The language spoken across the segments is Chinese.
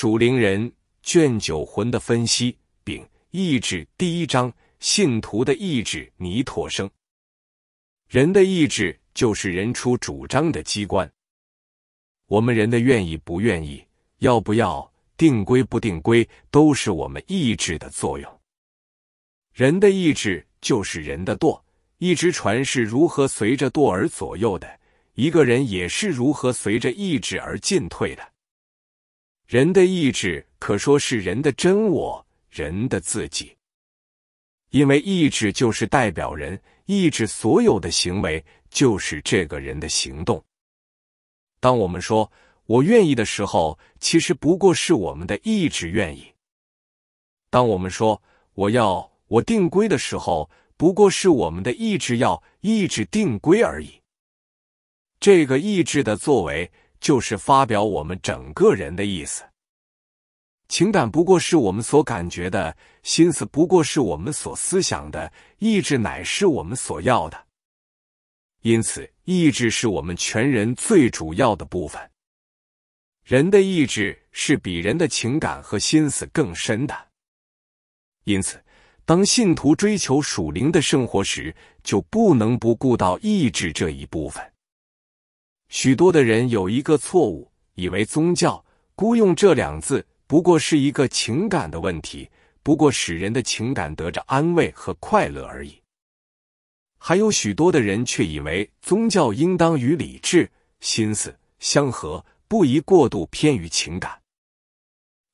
属灵人卷九魂的分析，丙意志第一章：信徒的意志。弥陀生，人的意志就是人出主张的机关。我们人的愿意不愿意，要不要定规不定规，都是我们意志的作用。人的意志就是人的舵。一只船是如何随着舵而左右的，一个人也是如何随着意志而进退的。人的意志可说是人的真我，人的自己，因为意志就是代表人，意志所有的行为就是这个人的行动。当我们说我愿意的时候，其实不过是我们的意志愿意；当我们说我要我定规的时候，不过是我们的意志要意志定规而已。这个意志的作为。就是发表我们整个人的意思。情感不过是我们所感觉的，心思不过是我们所思想的，意志乃是我们所要的。因此，意志是我们全人最主要的部分。人的意志是比人的情感和心思更深的。因此，当信徒追求属灵的生活时，就不能不顾到意志这一部分。许多的人有一个错误，以为宗教孤用这两字不过是一个情感的问题，不过使人的情感得着安慰和快乐而已。还有许多的人却以为宗教应当与理智心思相合，不宜过度偏于情感，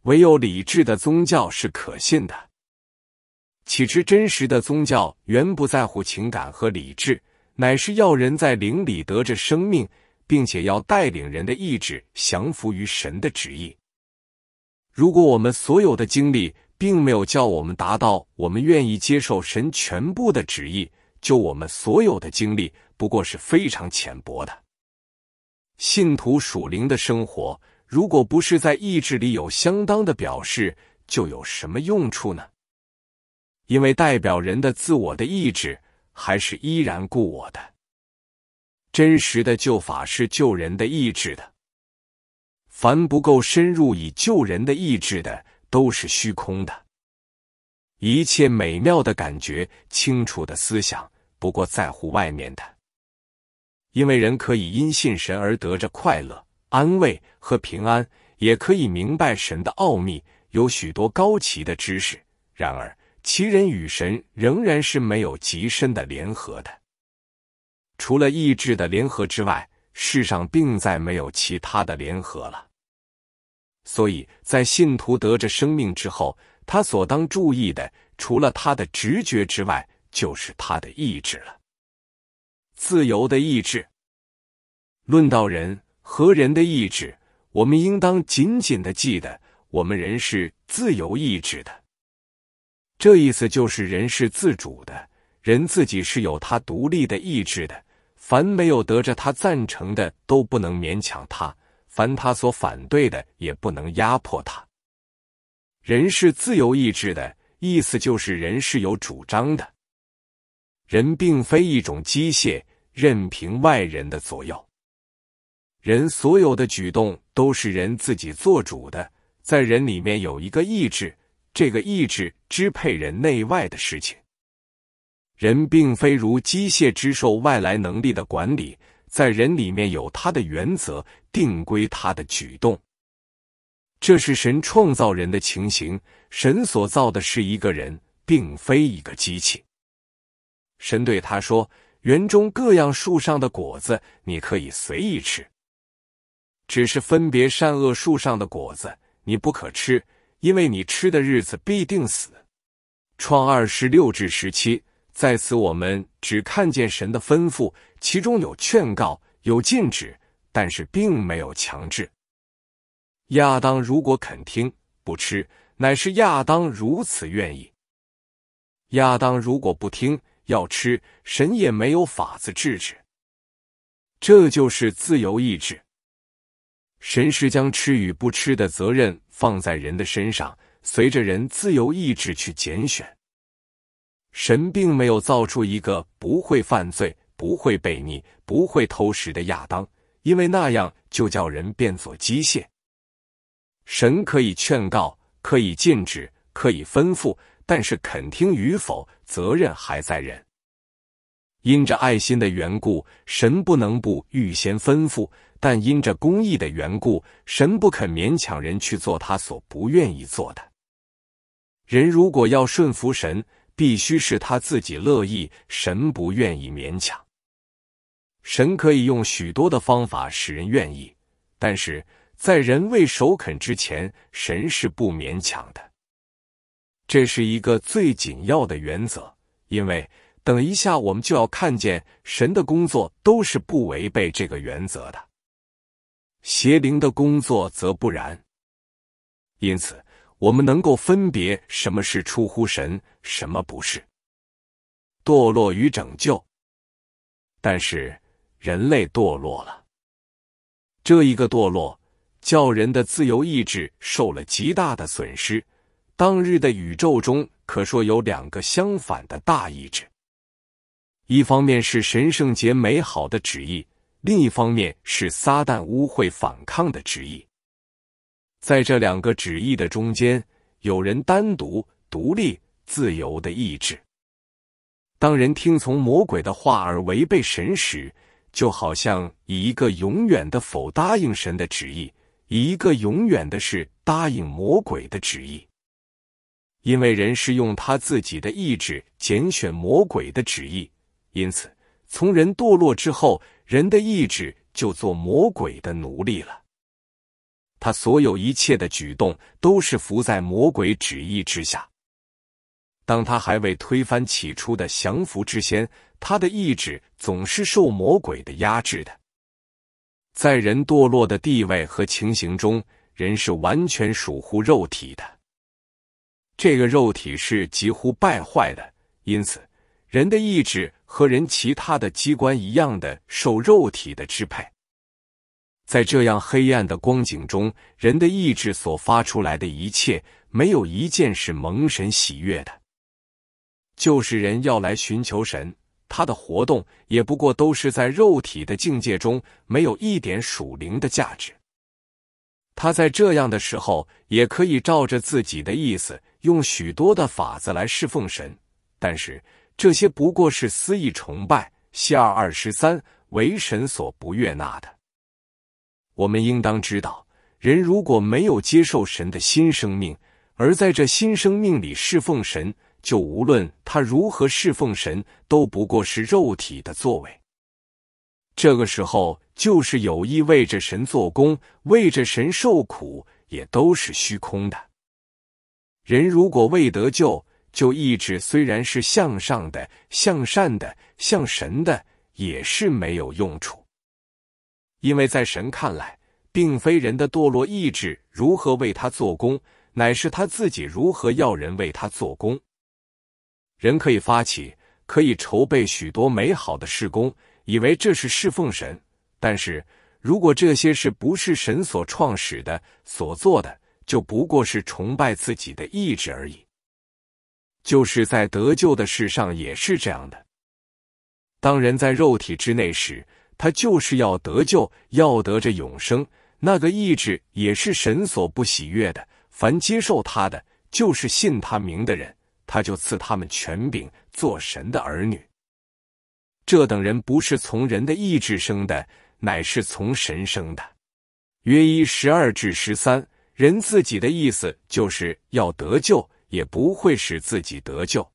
唯有理智的宗教是可信的。岂知真实的宗教原不在乎情感和理智，乃是要人在灵里得着生命。并且要带领人的意志降服于神的旨意。如果我们所有的经历并没有叫我们达到我们愿意接受神全部的旨意，就我们所有的经历不过是非常浅薄的。信徒属灵的生活，如果不是在意志里有相当的表示，就有什么用处呢？因为代表人的自我的意志，还是依然固我的。真实的救法是救人的意志的，凡不够深入以救人的意志的，都是虚空的。一切美妙的感觉、清楚的思想，不过在乎外面的。因为人可以因信神而得着快乐、安慰和平安，也可以明白神的奥秘，有许多高奇的知识。然而，其人与神仍然是没有极深的联合的。除了意志的联合之外，世上并再没有其他的联合了。所以，在信徒得着生命之后，他所当注意的，除了他的直觉之外，就是他的意志了。自由的意志。论到人和人的意志，我们应当紧紧的记得，我们人是自由意志的。这意思就是，人是自主的，人自己是有他独立的意志的。凡没有得着他赞成的，都不能勉强他；凡他所反对的，也不能压迫他。人是自由意志的，意思就是人是有主张的。人并非一种机械，任凭外人的左右。人所有的举动都是人自己做主的，在人里面有一个意志，这个意志支配人内外的事情。人并非如机械之兽，外来能力的管理，在人里面有他的原则，定规他的举动。这是神创造人的情形。神所造的是一个人，并非一个机器。神对他说：“园中各样树上的果子，你可以随意吃；只是分别善恶树上的果子，你不可吃，因为你吃的日子必定死。”创二十六至十七。在此，我们只看见神的吩咐，其中有劝告，有禁止，但是并没有强制。亚当如果肯听不吃，乃是亚当如此愿意；亚当如果不听要吃，神也没有法子制止。这就是自由意志。神是将吃与不吃的责任放在人的身上，随着人自由意志去拣选。神并没有造出一个不会犯罪、不会悖逆、不会偷食的亚当，因为那样就叫人变作机械。神可以劝告，可以禁止，可以吩咐，但是肯听与否，责任还在人。因着爱心的缘故，神不能不预先吩咐；但因着公义的缘故，神不肯勉强人去做他所不愿意做的。人如果要顺服神，必须是他自己乐意，神不愿意勉强。神可以用许多的方法使人愿意，但是在人未首肯之前，神是不勉强的。这是一个最紧要的原则，因为等一下我们就要看见神的工作都是不违背这个原则的。邪灵的工作则不然，因此。我们能够分别什么是出乎神，什么不是堕落与拯救。但是人类堕落了，这一个堕落叫人的自由意志受了极大的损失。当日的宇宙中可说有两个相反的大意志，一方面是神圣洁美好的旨意，另一方面是撒旦污秽反抗的旨意。在这两个旨意的中间，有人单独、独立、自由的意志。当人听从魔鬼的话而违背神时，就好像以一个永远的否答应神的旨意，以一个永远的是答应魔鬼的旨意。因为人是用他自己的意志拣选魔鬼的旨意，因此从人堕落之后，人的意志就做魔鬼的奴隶了。他所有一切的举动都是伏在魔鬼旨意之下。当他还未推翻起初的降服之先，他的意志总是受魔鬼的压制的。在人堕落的地位和情形中，人是完全属乎肉体的。这个肉体是几乎败坏的，因此人的意志和人其他的机关一样的受肉体的支配。在这样黑暗的光景中，人的意志所发出来的一切，没有一件是蒙神喜悦的。就是人要来寻求神，他的活动也不过都是在肉体的境界中，没有一点属灵的价值。他在这样的时候，也可以照着自己的意思，用许多的法子来侍奉神，但是这些不过是私意崇拜。西二二十三为神所不悦纳的。我们应当知道，人如果没有接受神的新生命，而在这新生命里侍奉神，就无论他如何侍奉神，都不过是肉体的作为。这个时候，就是有意为着神做工，为着神受苦，也都是虚空的。人如果未得救，就意志虽然是向上的、向善的、向神的，也是没有用处。因为在神看来，并非人的堕落意志如何为他做工，乃是他自己如何要人为他做工。人可以发起，可以筹备许多美好的事工，以为这是侍奉神；但是，如果这些事不是神所创始的、所做的，就不过是崇拜自己的意志而已。就是在得救的事上也是这样的。当人在肉体之内时，他就是要得救，要得这永生，那个意志也是神所不喜悦的。凡接受他的，就是信他名的人，他就赐他们权柄，做神的儿女。这等人不是从人的意志生的，乃是从神生的。约一十二至十三，人自己的意思就是要得救，也不会使自己得救。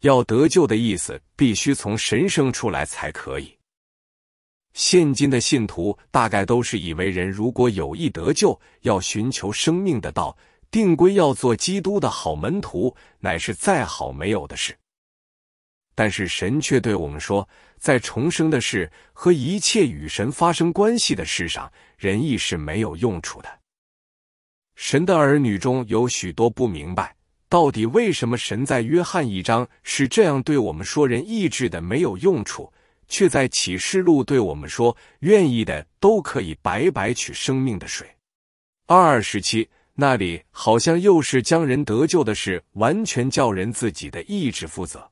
要得救的意思，必须从神生出来才可以。现今的信徒大概都是以为人如果有意得救，要寻求生命的道，定规要做基督的好门徒，乃是再好没有的事。但是神却对我们说，在重生的事和一切与神发生关系的事上，仁义是没有用处的。神的儿女中有许多不明白，到底为什么神在约翰一章是这样对我们说，人意志的没有用处。却在启示录对我们说：“愿意的都可以白白取生命的水。”二二十七那里好像又是将人得救的事完全叫人自己的意志负责，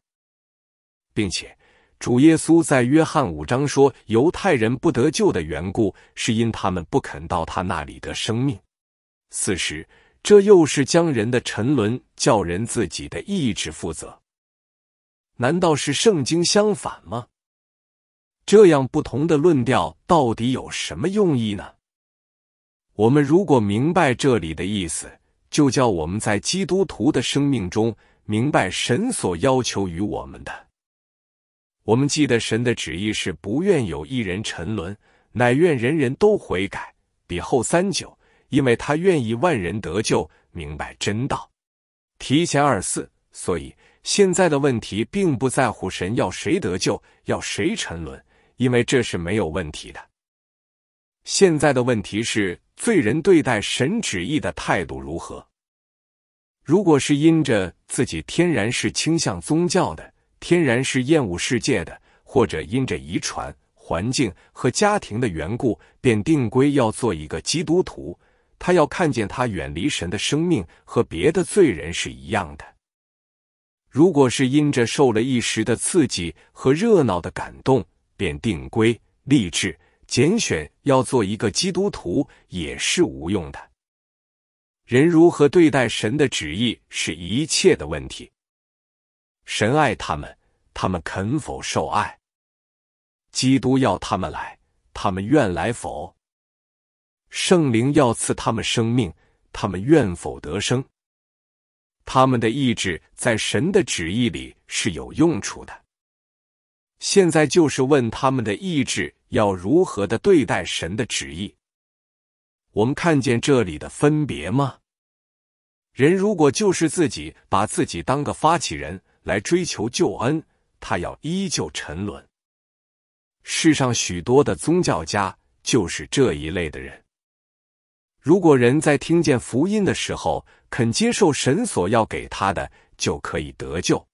并且主耶稣在约翰五章说：“犹太人不得救的缘故是因他们不肯到他那里得生命。”四十这又是将人的沉沦叫人自己的意志负责，难道是圣经相反吗？这样不同的论调到底有什么用意呢？我们如果明白这里的意思，就叫我们在基督徒的生命中明白神所要求于我们的。我们记得神的旨意是不愿有一人沉沦，乃愿人人都悔改。比后三九，因为他愿意万人得救，明白真道。提前二四。所以现在的问题并不在乎神要谁得救，要谁沉沦。因为这是没有问题的。现在的问题是，罪人对待神旨意的态度如何？如果是因着自己天然是倾向宗教的，天然是厌恶世界的，或者因着遗传、环境和家庭的缘故，便定规要做一个基督徒，他要看见他远离神的生命和别的罪人是一样的。如果是因着受了一时的刺激和热闹的感动，便定规立志，拣选要做一个基督徒也是无用的。人如何对待神的旨意是一切的问题。神爱他们，他们肯否受爱？基督要他们来，他们愿来否？圣灵要赐他们生命，他们愿否得生？他们的意志在神的旨意里是有用处的。现在就是问他们的意志要如何的对待神的旨意。我们看见这里的分别吗？人如果就是自己把自己当个发起人来追求救恩，他要依旧沉沦。世上许多的宗教家就是这一类的人。如果人在听见福音的时候肯接受神所要给他的，就可以得救。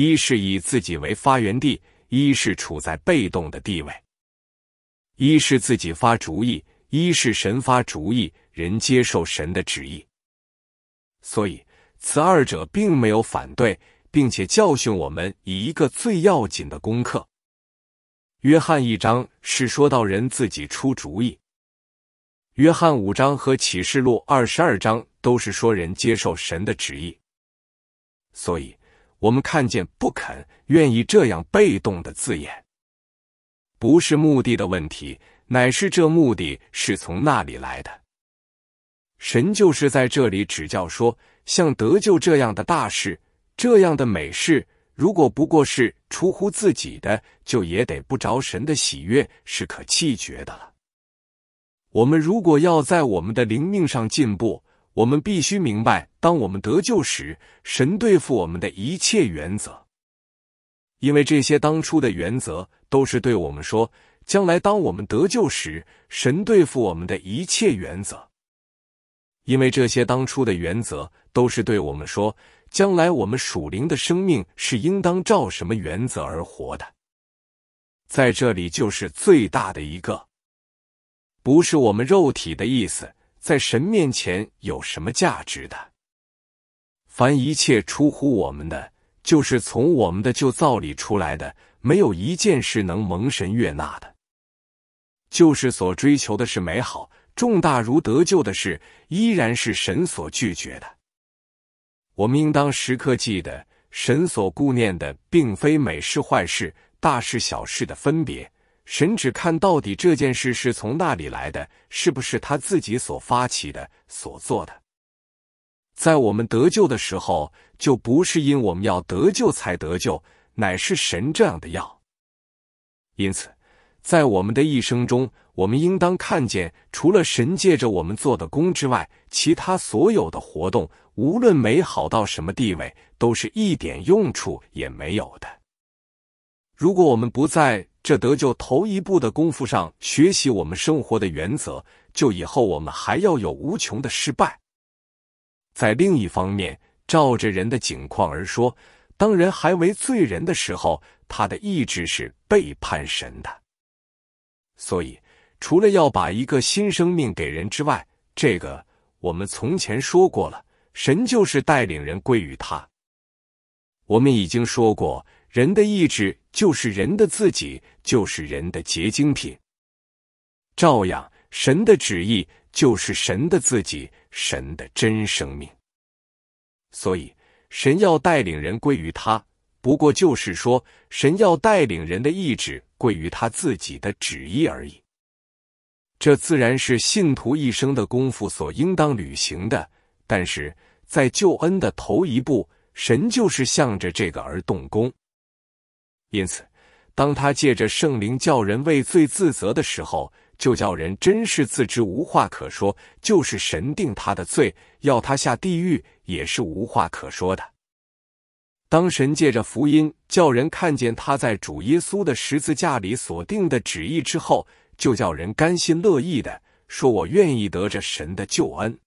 一是以自己为发源地，一是处在被动的地位；一是自己发主意，一是神发主意，人接受神的旨意。所以，此二者并没有反对，并且教训我们以一个最要紧的功课。约翰一章是说到人自己出主意，约翰五章和启示录二十二章都是说人接受神的旨意。所以。我们看见不肯愿意这样被动的字眼，不是目的的问题，乃是这目的是从那里来的。神就是在这里指教说，像得救这样的大事，这样的美事，如果不过是出乎自己的，就也得不着神的喜悦，是可气绝的了。我们如果要在我们的灵命上进步，我们必须明白，当我们得救时，神对付我们的一切原则，因为这些当初的原则都是对我们说，将来当我们得救时，神对付我们的一切原则，因为这些当初的原则都是对我们说，将来我们属灵的生命是应当照什么原则而活的，在这里就是最大的一个，不是我们肉体的意思。在神面前有什么价值的？凡一切出乎我们的，就是从我们的旧造里出来的，没有一件事能蒙神悦纳的。就是所追求的是美好，重大如得救的事，依然是神所拒绝的。我们应当时刻记得，神所顾念的，并非美事坏事、大事小事的分别。神只看到底这件事是从那里来的，是不是他自己所发起的、所做的？在我们得救的时候，就不是因我们要得救才得救，乃是神这样的药。因此，在我们的一生中，我们应当看见，除了神借着我们做的功之外，其他所有的活动，无论美好到什么地位，都是一点用处也没有的。如果我们不在，这得就头一步的功夫上学习我们生活的原则，就以后我们还要有无穷的失败。在另一方面，照着人的景况而说，当人还为罪人的时候，他的意志是背叛神的。所以，除了要把一个新生命给人之外，这个我们从前说过了，神就是带领人归于他。我们已经说过，人的意志。就是人的自己，就是人的结晶品；照样，神的旨意就是神的自己，神的真生命。所以，神要带领人归于他，不过就是说，神要带领人的意志归于他自己的旨意而已。这自然是信徒一生的功夫所应当履行的。但是在救恩的头一步，神就是向着这个而动工。因此，当他借着圣灵叫人畏罪自责的时候，就叫人真是自知无话可说；就是神定他的罪，要他下地狱，也是无话可说的。当神借着福音叫人看见他在主耶稣的十字架里所定的旨意之后，就叫人甘心乐意的说：“我愿意得着神的救恩。”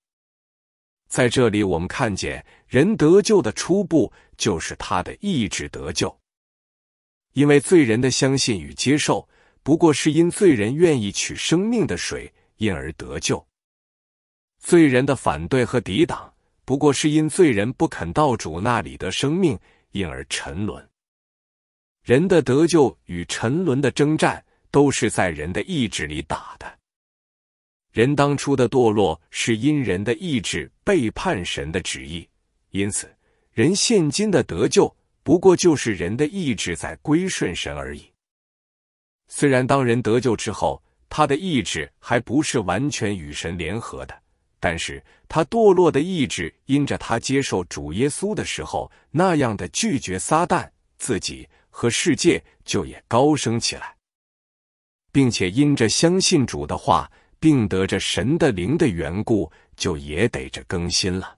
在这里，我们看见人得救的初步，就是他的意志得救。因为罪人的相信与接受，不过是因罪人愿意取生命的水，因而得救；罪人的反对和抵挡，不过是因罪人不肯到主那里得生命，因而沉沦。人的得救与沉沦的征战，都是在人的意志里打的。人当初的堕落，是因人的意志背叛神的旨意；因此，人现今的得救。不过就是人的意志在归顺神而已。虽然当人得救之后，他的意志还不是完全与神联合的，但是他堕落的意志，因着他接受主耶稣的时候那样的拒绝撒旦、自己和世界，就也高升起来，并且因着相信主的话，并得着神的灵的缘故，就也得着更新了。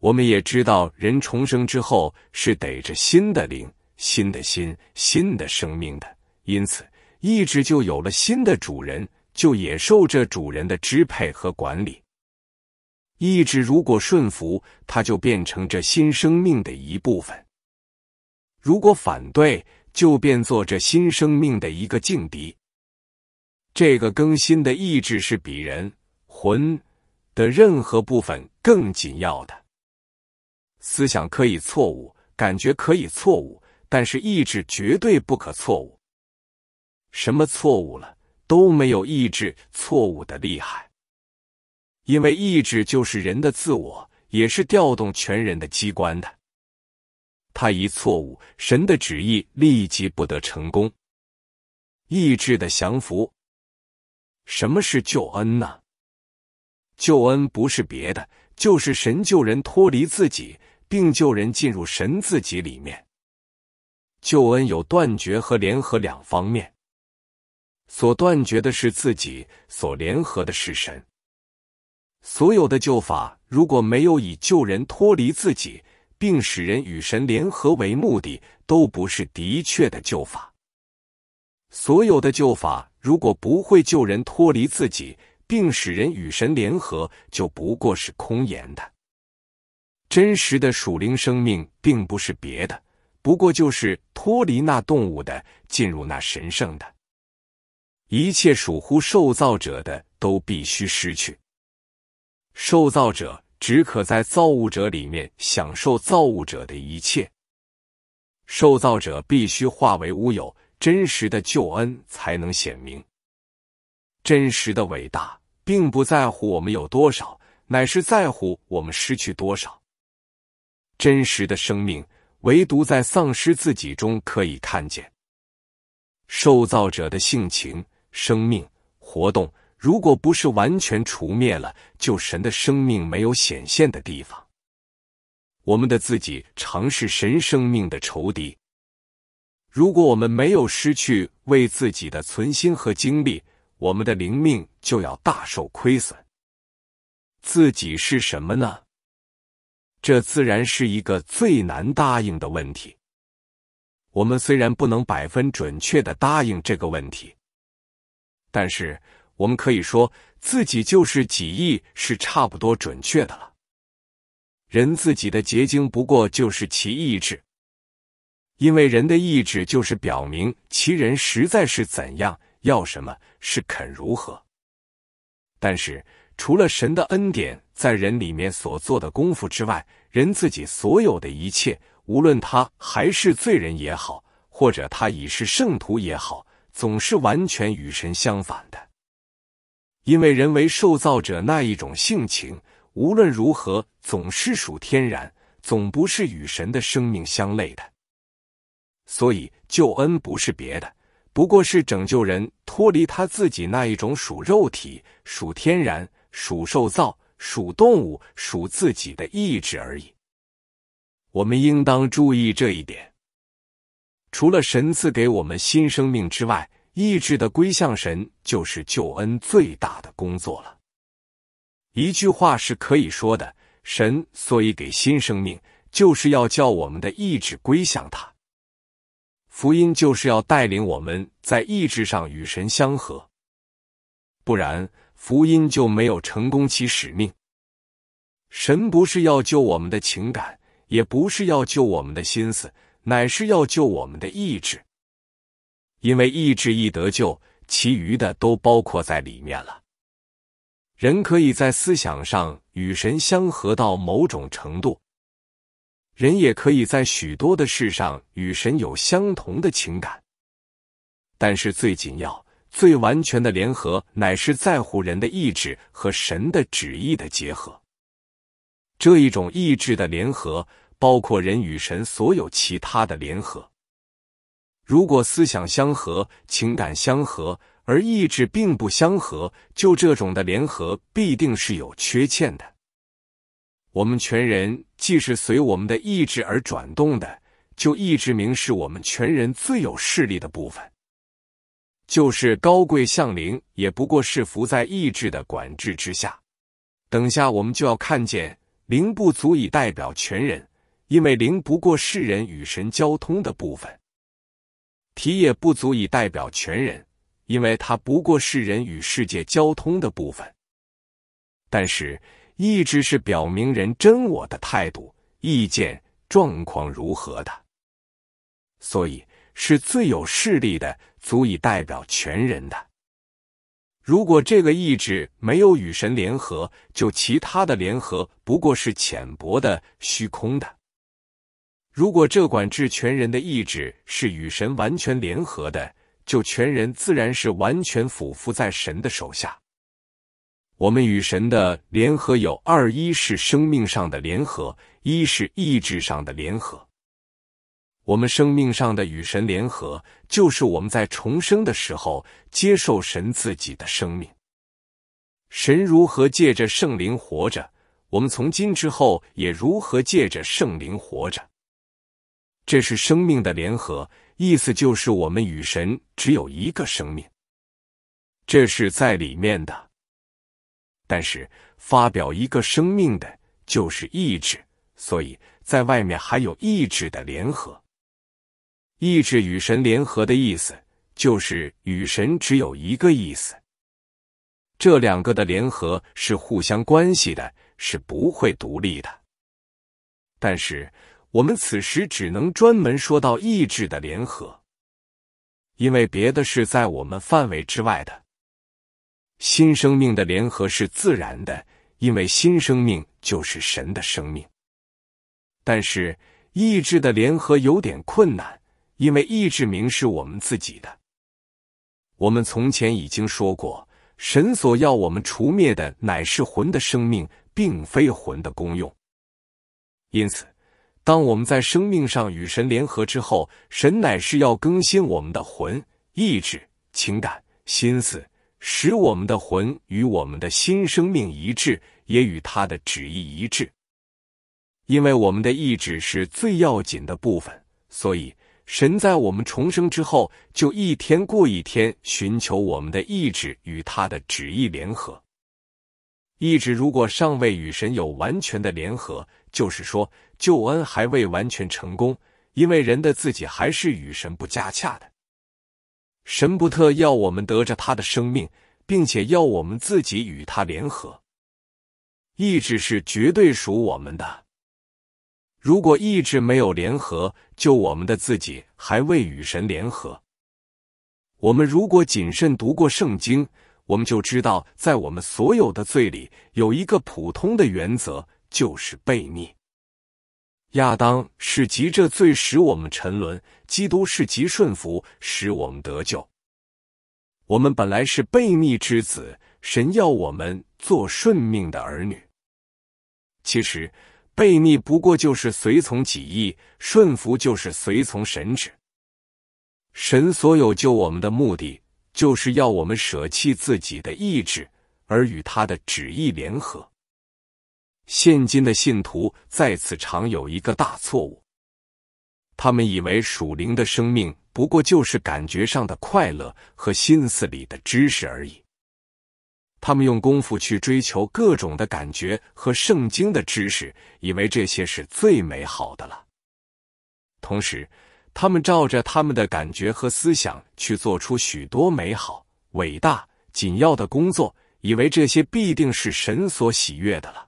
我们也知道，人重生之后是逮着新的灵、新的心、新的生命的，因此意志就有了新的主人，就也受这主人的支配和管理。意志如果顺服，它就变成这新生命的一部分；如果反对，就变作这新生命的一个劲敌。这个更新的意志是比人魂的任何部分更紧要的。思想可以错误，感觉可以错误，但是意志绝对不可错误。什么错误了都没有，意志错误的厉害。因为意志就是人的自我，也是调动全人的机关的。他一错误，神的旨意立即不得成功。意志的降服，什么是救恩呢？救恩不是别的，就是神救人脱离自己。并救人进入神自己里面，救恩有断绝和联合两方面。所断绝的是自己，所联合的是神。所有的救法，如果没有以救人脱离自己，并使人与神联合为目的，都不是的确的救法。所有的救法，如果不会救人脱离自己，并使人与神联合，就不过是空言的。真实的属灵生命并不是别的，不过就是脱离那动物的，进入那神圣的。一切属乎受造者的都必须失去，受造者只可在造物者里面享受造物者的一切。受造者必须化为乌有，真实的救恩才能显明。真实的伟大，并不在乎我们有多少，乃是在乎我们失去多少。真实的生命，唯独在丧失自己中可以看见受造者的性情、生命活动。如果不是完全除灭了，就神的生命没有显现的地方。我们的自己常是神生命的仇敌。如果我们没有失去为自己的存心和精力，我们的灵命就要大受亏损。自己是什么呢？这自然是一个最难答应的问题。我们虽然不能百分准确的答应这个问题，但是我们可以说自己就是几亿是差不多准确的了。人自己的结晶不过就是其意志，因为人的意志就是表明其人实在是怎样，要什么是肯如何。但是。除了神的恩典在人里面所做的功夫之外，人自己所有的一切，无论他还是罪人也好，或者他已是圣徒也好，总是完全与神相反的。因为人为受造者那一种性情，无论如何总是属天然，总不是与神的生命相类的。所以救恩不是别的，不过是拯救人脱离他自己那一种属肉体、属天然。属受造，属动物，属自己的意志而已。我们应当注意这一点。除了神赐给我们新生命之外，意志的归向神就是救恩最大的工作了。一句话是可以说的：神所以给新生命，就是要叫我们的意志归向他。福音就是要带领我们在意志上与神相合，不然。福音就没有成功其使命。神不是要救我们的情感，也不是要救我们的心思，乃是要救我们的意志。因为意志一得救，其余的都包括在里面了。人可以在思想上与神相合到某种程度，人也可以在许多的事上与神有相同的情感，但是最紧要。最完全的联合，乃是在乎人的意志和神的旨意的结合。这一种意志的联合，包括人与神所有其他的联合。如果思想相合，情感相合，而意志并不相合，就这种的联合必定是有缺陷的。我们全人既是随我们的意志而转动的，就意志明是我们全人最有势力的部分。就是高贵，向灵也不过是伏在意志的管制之下。等下我们就要看见，灵不足以代表全人，因为灵不过是人与神交通的部分；体也不足以代表全人，因为它不过是人与世界交通的部分。但是，意志是表明人真我的态度、意见、状况如何的，所以。是最有势力的，足以代表全人的。如果这个意志没有与神联合，就其他的联合不过是浅薄的、虚空的。如果这管制全人的意志是与神完全联合的，就全人自然是完全俯伏在神的手下。我们与神的联合有二：一是生命上的联合，一是意志上的联合。我们生命上的与神联合，就是我们在重生的时候接受神自己的生命。神如何借着圣灵活着，我们从今之后也如何借着圣灵活着。这是生命的联合，意思就是我们与神只有一个生命，这是在里面的。但是发表一个生命的就是意志，所以在外面还有意志的联合。意志与神联合的意思，就是与神只有一个意思。这两个的联合是互相关系的，是不会独立的。但是我们此时只能专门说到意志的联合，因为别的是在我们范围之外的。新生命的联合是自然的，因为新生命就是神的生命。但是意志的联合有点困难。因为意志名是我们自己的。我们从前已经说过，神所要我们除灭的乃是魂的生命，并非魂的功用。因此，当我们在生命上与神联合之后，神乃是要更新我们的魂、意志、情感、心思，使我们的魂与我们的新生命一致，也与他的旨意一致。因为我们的意志是最要紧的部分，所以。神在我们重生之后，就一天过一天，寻求我们的意志与他的旨意联合。意志如果尚未与神有完全的联合，就是说救恩还未完全成功，因为人的自己还是与神不恰洽的。神不特要我们得着他的生命，并且要我们自己与他联合。意志是绝对属我们的。如果一直没有联合，就我们的自己还未与神联合。我们如果谨慎读过圣经，我们就知道，在我们所有的罪里，有一个普通的原则，就是悖逆。亚当是急这罪使我们沉沦，基督是急顺服使我们得救。我们本来是悖逆之子，神要我们做顺命的儿女。其实。悖逆不过就是随从己意，顺服就是随从神旨。神所有救我们的目的，就是要我们舍弃自己的意志，而与他的旨意联合。现今的信徒在此常有一个大错误，他们以为属灵的生命不过就是感觉上的快乐和心思里的知识而已。他们用功夫去追求各种的感觉和圣经的知识，以为这些是最美好的了。同时，他们照着他们的感觉和思想去做出许多美好、伟大、紧要的工作，以为这些必定是神所喜悦的了。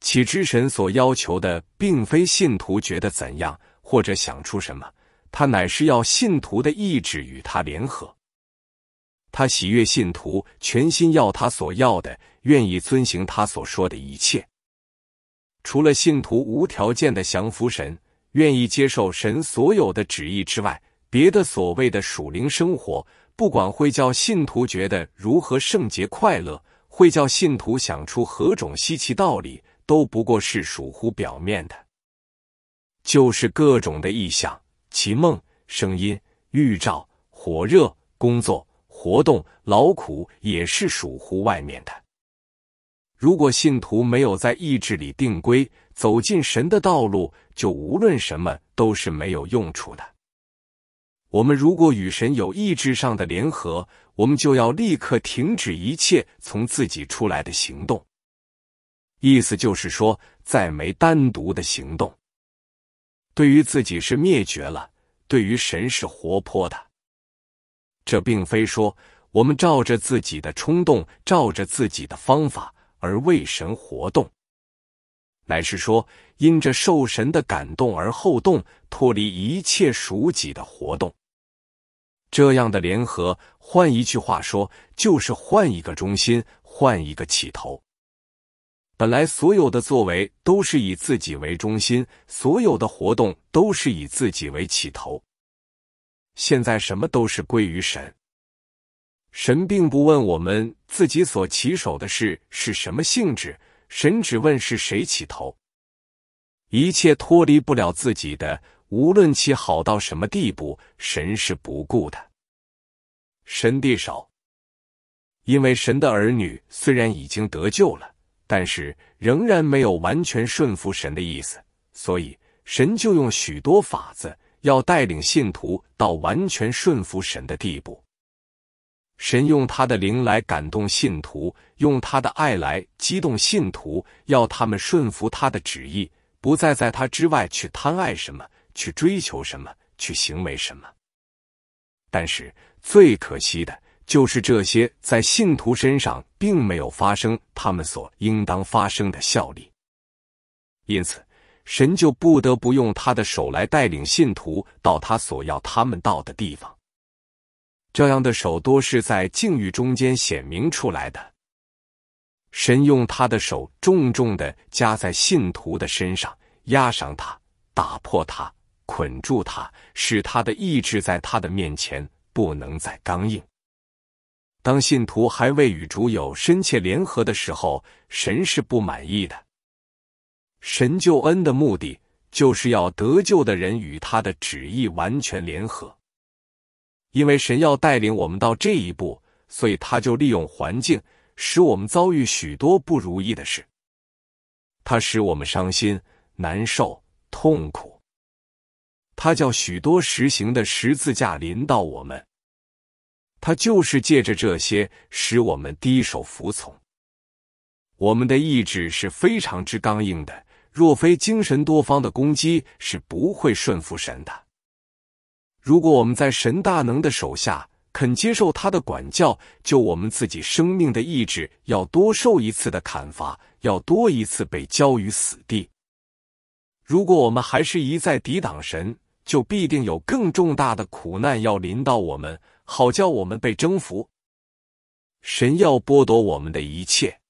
其之神所要求的，并非信徒觉得怎样或者想出什么，他乃是要信徒的意志与他联合。他喜悦信徒，全心要他所要的，愿意遵行他所说的一切。除了信徒无条件的降服神，愿意接受神所有的旨意之外，别的所谓的属灵生活，不管会叫信徒觉得如何圣洁快乐，会叫信徒想出何种稀奇道理，都不过是属乎表面的，就是各种的异象、奇梦、声音、预兆、火热、工作。活动劳苦也是属乎外面的。如果信徒没有在意志里定规，走进神的道路，就无论什么都是没有用处的。我们如果与神有意志上的联合，我们就要立刻停止一切从自己出来的行动。意思就是说，再没单独的行动。对于自己是灭绝了，对于神是活泼的。这并非说我们照着自己的冲动，照着自己的方法而为神活动，乃是说因着受神的感动而后动，脱离一切属己的活动。这样的联合，换一句话说，就是换一个中心，换一个起头。本来所有的作为都是以自己为中心，所有的活动都是以自己为起头。现在什么都是归于神，神并不问我们自己所起手的事是什么性质，神只问是谁起头。一切脱离不了自己的，无论其好到什么地步，神是不顾的。神地手，因为神的儿女虽然已经得救了，但是仍然没有完全顺服神的意思，所以神就用许多法子。要带领信徒到完全顺服神的地步。神用他的灵来感动信徒，用他的爱来激动信徒，要他们顺服他的旨意，不再在他之外去贪爱什么，去追求什么，去行为什么。但是最可惜的就是这些在信徒身上并没有发生他们所应当发生的效力。因此。神就不得不用他的手来带领信徒到他所要他们到的地方。这样的手多是在境遇中间显明出来的。神用他的手重重的夹在信徒的身上，压伤他，打破他，捆住他，使他的意志在他的面前不能再刚硬。当信徒还未与主有深切联合的时候，神是不满意的。神救恩的目的就是要得救的人与他的旨意完全联合，因为神要带领我们到这一步，所以他就利用环境使我们遭遇许多不如意的事，他使我们伤心、难受、痛苦，他叫许多实行的十字架临到我们，他就是借着这些使我们低首服从。我们的意志是非常之刚硬的。若非精神多方的攻击，是不会顺服神的。如果我们在神大能的手下肯接受他的管教，就我们自己生命的意志要多受一次的砍伐，要多一次被交于死地。如果我们还是一再抵挡神，就必定有更重大的苦难要临到我们，好叫我们被征服。神要剥夺我们的一切。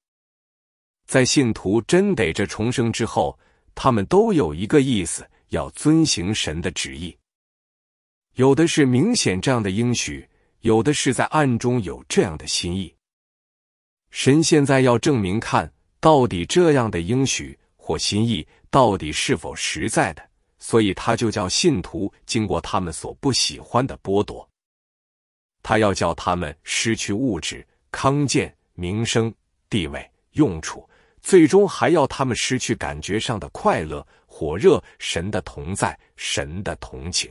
在信徒真得着重生之后，他们都有一个意思，要遵行神的旨意。有的是明显这样的应许，有的是在暗中有这样的心意。神现在要证明看到底这样的应许或心意到底是否实在的，所以他就叫信徒经过他们所不喜欢的剥夺，他要叫他们失去物质、康健、名声、地位、用处。最终还要他们失去感觉上的快乐、火热、神的同在、神的同情。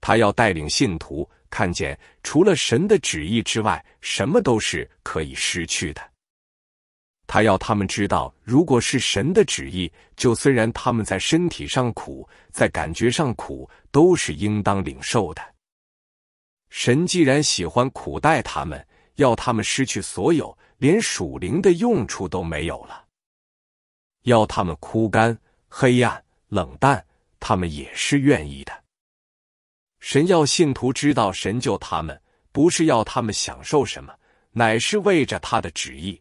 他要带领信徒看见，除了神的旨意之外，什么都是可以失去的。他要他们知道，如果是神的旨意，就虽然他们在身体上苦，在感觉上苦，都是应当领受的。神既然喜欢苦待他们，要他们失去所有。连属灵的用处都没有了，要他们枯干、黑暗、冷淡，他们也是愿意的。神要信徒知道，神救他们，不是要他们享受什么，乃是为着他的旨意。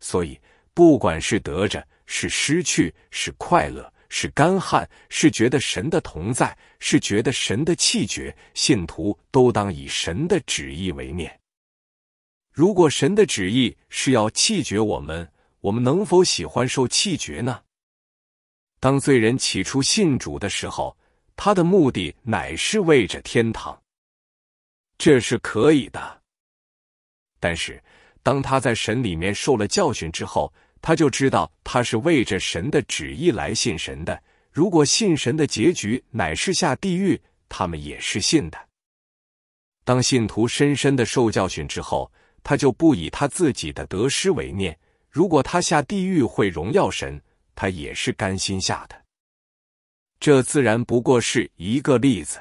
所以，不管是得着，是失去，是快乐，是干旱，是觉得神的同在，是觉得神的气绝，信徒都当以神的旨意为念。如果神的旨意是要弃绝我们，我们能否喜欢受弃绝呢？当罪人起初信主的时候，他的目的乃是为着天堂，这是可以的。但是当他在神里面受了教训之后，他就知道他是为着神的旨意来信神的。如果信神的结局乃是下地狱，他们也是信的。当信徒深深的受教训之后，他就不以他自己的得失为念，如果他下地狱会荣耀神，他也是甘心下的。这自然不过是一个例子，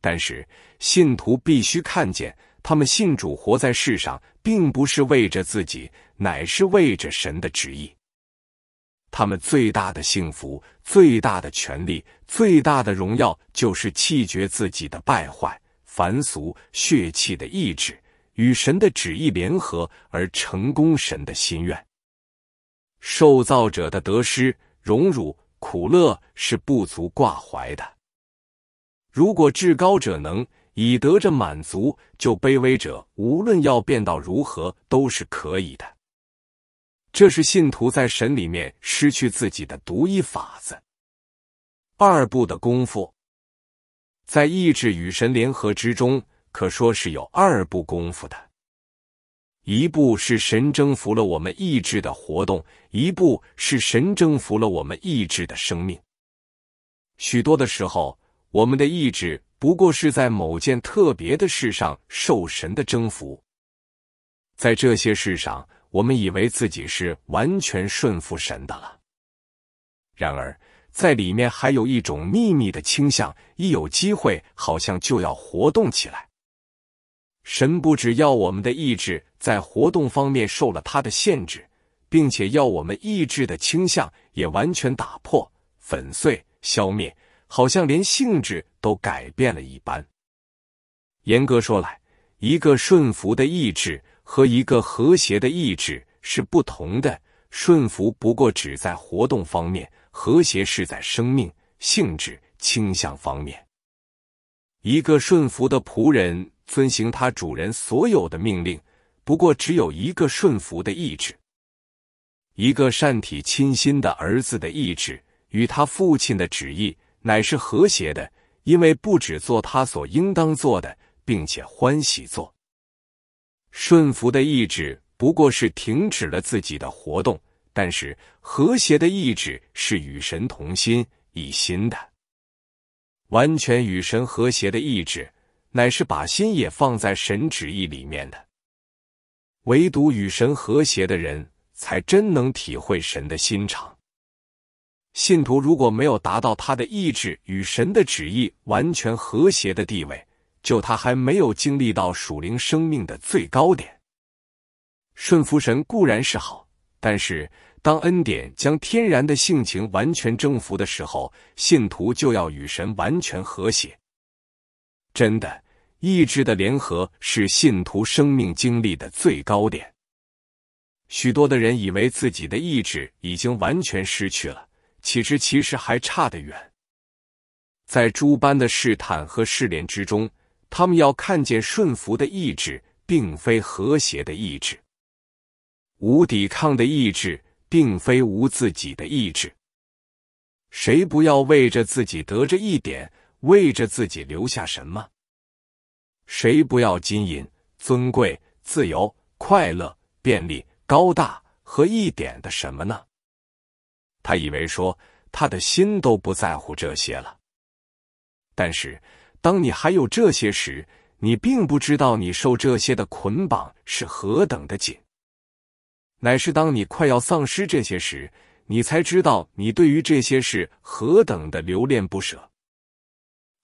但是信徒必须看见，他们信主活在世上，并不是为着自己，乃是为着神的旨意。他们最大的幸福、最大的权利、最大的荣耀，就是弃绝自己的败坏、凡俗、血气的意志。与神的旨意联合而成功神的心愿，受造者的得失、荣辱、苦乐是不足挂怀的。如果至高者能以得着满足，就卑微者无论要变到如何都是可以的。这是信徒在神里面失去自己的独一法子。二步的功夫，在意志与神联合之中。可说是有二步功夫的：一步是神征服了我们意志的活动；一步是神征服了我们意志的生命。许多的时候，我们的意志不过是在某件特别的事上受神的征服，在这些事上，我们以为自己是完全顺服神的了。然而，在里面还有一种秘密的倾向，一有机会，好像就要活动起来。神不只要我们的意志在活动方面受了他的限制，并且要我们意志的倾向也完全打破、粉碎、消灭，好像连性质都改变了一般。严格说来，一个顺服的意志和一个和谐的意志是不同的。顺服不过只在活动方面，和谐是在生命、性质、倾向方面。一个顺服的仆人。遵行他主人所有的命令，不过只有一个顺服的意志，一个善体亲心的儿子的意志，与他父亲的旨意乃是和谐的，因为不只做他所应当做的，并且欢喜做。顺服的意志不过是停止了自己的活动，但是和谐的意志是与神同心一心的，完全与神和谐的意志。乃是把心也放在神旨意里面的，唯独与神和谐的人，才真能体会神的心肠。信徒如果没有达到他的意志与神的旨意完全和谐的地位，就他还没有经历到属灵生命的最高点。顺服神固然是好，但是当恩典将天然的性情完全征服的时候，信徒就要与神完全和谐。真的。意志的联合是信徒生命经历的最高点。许多的人以为自己的意志已经完全失去了，其实其实还差得远。在诸般的试探和试炼之中，他们要看见顺服的意志，并非和谐的意志；无抵抗的意志，并非无自己的意志。谁不要为着自己得着一点，为着自己留下什么？谁不要金银、尊贵、自由、快乐、便利、高大和一点的什么呢？他以为说他的心都不在乎这些了。但是当你还有这些时，你并不知道你受这些的捆绑是何等的紧。乃是当你快要丧失这些时，你才知道你对于这些是何等的留恋不舍。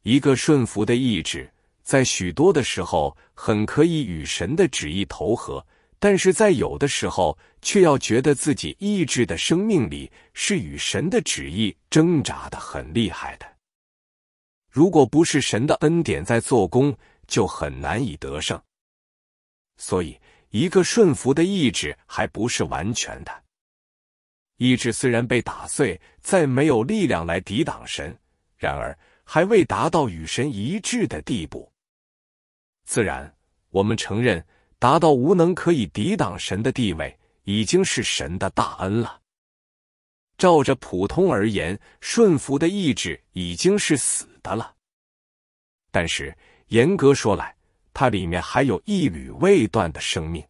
一个顺服的意志。在许多的时候，很可以与神的旨意投合；但是在有的时候，却要觉得自己意志的生命里是与神的旨意挣扎的很厉害的。如果不是神的恩典在做工，就很难以得胜。所以，一个顺服的意志还不是完全的。意志虽然被打碎，再没有力量来抵挡神；然而，还未达到与神一致的地步，自然，我们承认达到无能可以抵挡神的地位，已经是神的大恩了。照着普通而言，顺服的意志已经是死的了。但是严格说来，它里面还有一缕未断的生命，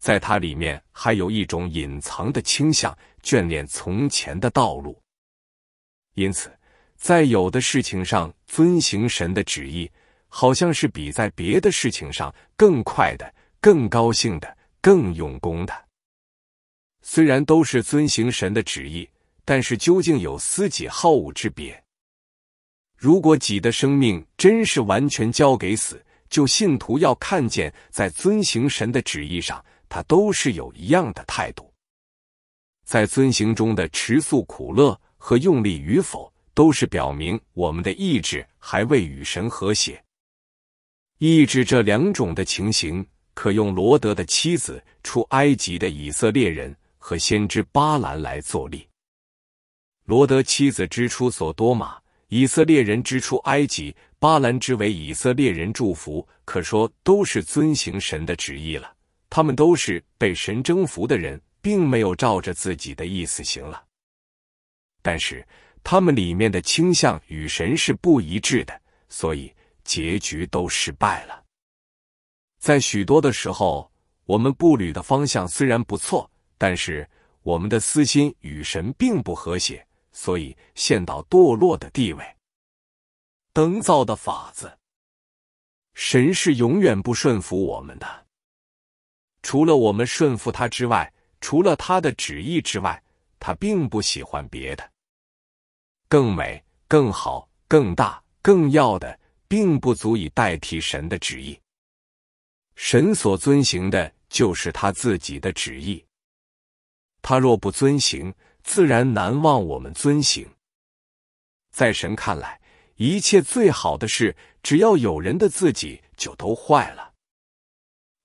在它里面还有一种隐藏的倾向，眷恋从前的道路，因此。在有的事情上遵行神的旨意，好像是比在别的事情上更快的、更高兴的、更用功的。虽然都是遵行神的旨意，但是究竟有私己好恶之别。如果己的生命真是完全交给死，就信徒要看见，在遵行神的旨意上，他都是有一样的态度。在遵行中的持素苦乐和用力与否。都是表明我们的意志还未与神和谐。意志这两种的情形，可用罗德的妻子出埃及的以色列人和先知巴兰来作例。罗德妻子之出所多玛，以色列人之出埃及，巴兰之为以色列人祝福，可说都是遵行神的旨意了。他们都是被神征服的人，并没有照着自己的意思行了。但是。他们里面的倾向与神是不一致的，所以结局都失败了。在许多的时候，我们步履的方向虽然不错，但是我们的私心与神并不和谐，所以陷到堕落的地位。灯造的法子，神是永远不顺服我们的，除了我们顺服他之外，除了他的旨意之外，他并不喜欢别的。更美、更好、更大、更要的，并不足以代替神的旨意。神所遵行的，就是他自己的旨意。他若不遵行，自然难忘我们遵行。在神看来，一切最好的事，只要有人的自己，就都坏了。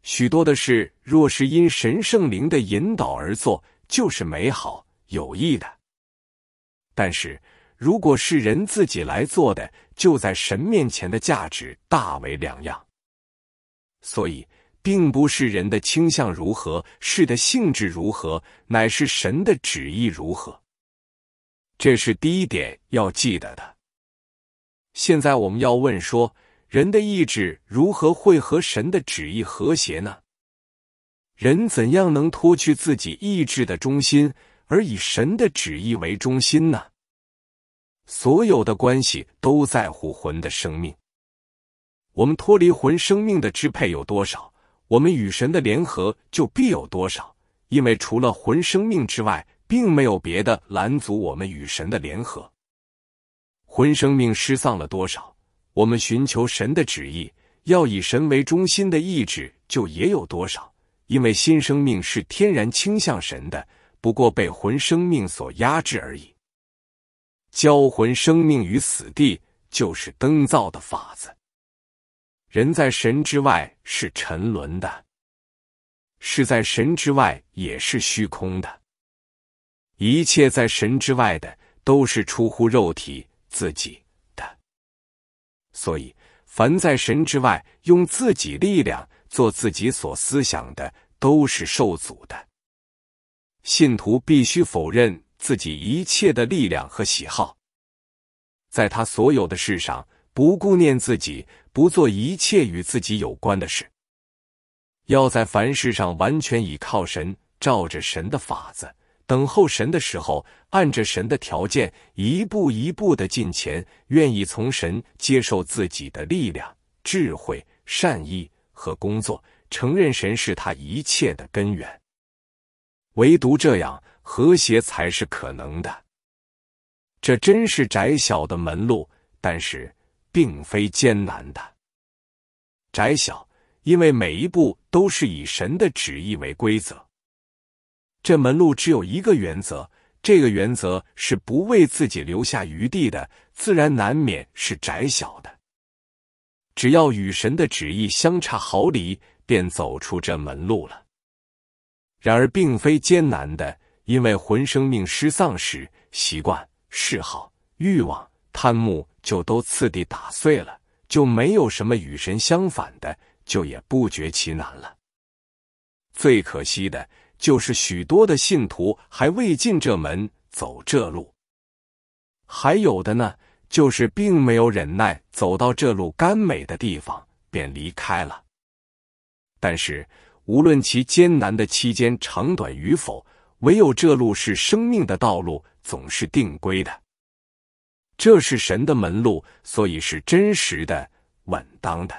许多的事，若是因神圣灵的引导而做，就是美好、有益的。但是。如果是人自己来做的，就在神面前的价值大为两样。所以，并不是人的倾向如何，事的性质如何，乃是神的旨意如何。这是第一点要记得的。现在我们要问说，人的意志如何会和神的旨意和谐呢？人怎样能脱去自己意志的中心，而以神的旨意为中心呢？所有的关系都在乎魂的生命。我们脱离魂生命的支配有多少，我们与神的联合就必有多少。因为除了魂生命之外，并没有别的拦阻我们与神的联合。魂生命失丧了多少，我们寻求神的旨意，要以神为中心的意志就也有多少。因为新生命是天然倾向神的，不过被魂生命所压制而已。交魂，生命于死地，就是灯造的法子。人在神之外是沉沦的，是在神之外也是虚空的。一切在神之外的，都是出乎肉体自己的。所以，凡在神之外，用自己力量做自己所思想的，都是受阻的。信徒必须否认。自己一切的力量和喜好，在他所有的事上不顾念自己，不做一切与自己有关的事，要在凡事上完全倚靠神，照着神的法子，等候神的时候，按着神的条件，一步一步的进前，愿意从神接受自己的力量、智慧、善意和工作，承认神是他一切的根源，唯独这样。和谐才是可能的，这真是窄小的门路，但是并非艰难的窄小，因为每一步都是以神的旨意为规则。这门路只有一个原则，这个原则是不为自己留下余地的，自然难免是窄小的。只要与神的旨意相差毫厘，便走出这门路了。然而，并非艰难的。因为魂生命失丧时，习惯、嗜好、欲望、贪慕就都次第打碎了，就没有什么与神相反的，就也不觉其难了。最可惜的就是许多的信徒还未进这门、走这路，还有的呢，就是并没有忍耐走到这路甘美的地方便离开了。但是无论其艰难的期间长短与否。唯有这路是生命的道路，总是定规的。这是神的门路，所以是真实的、稳当的。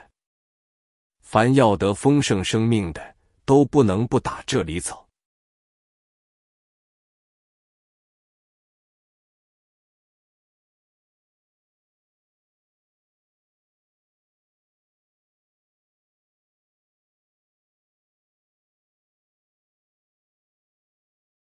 凡要得丰盛生命的，都不能不打这里走。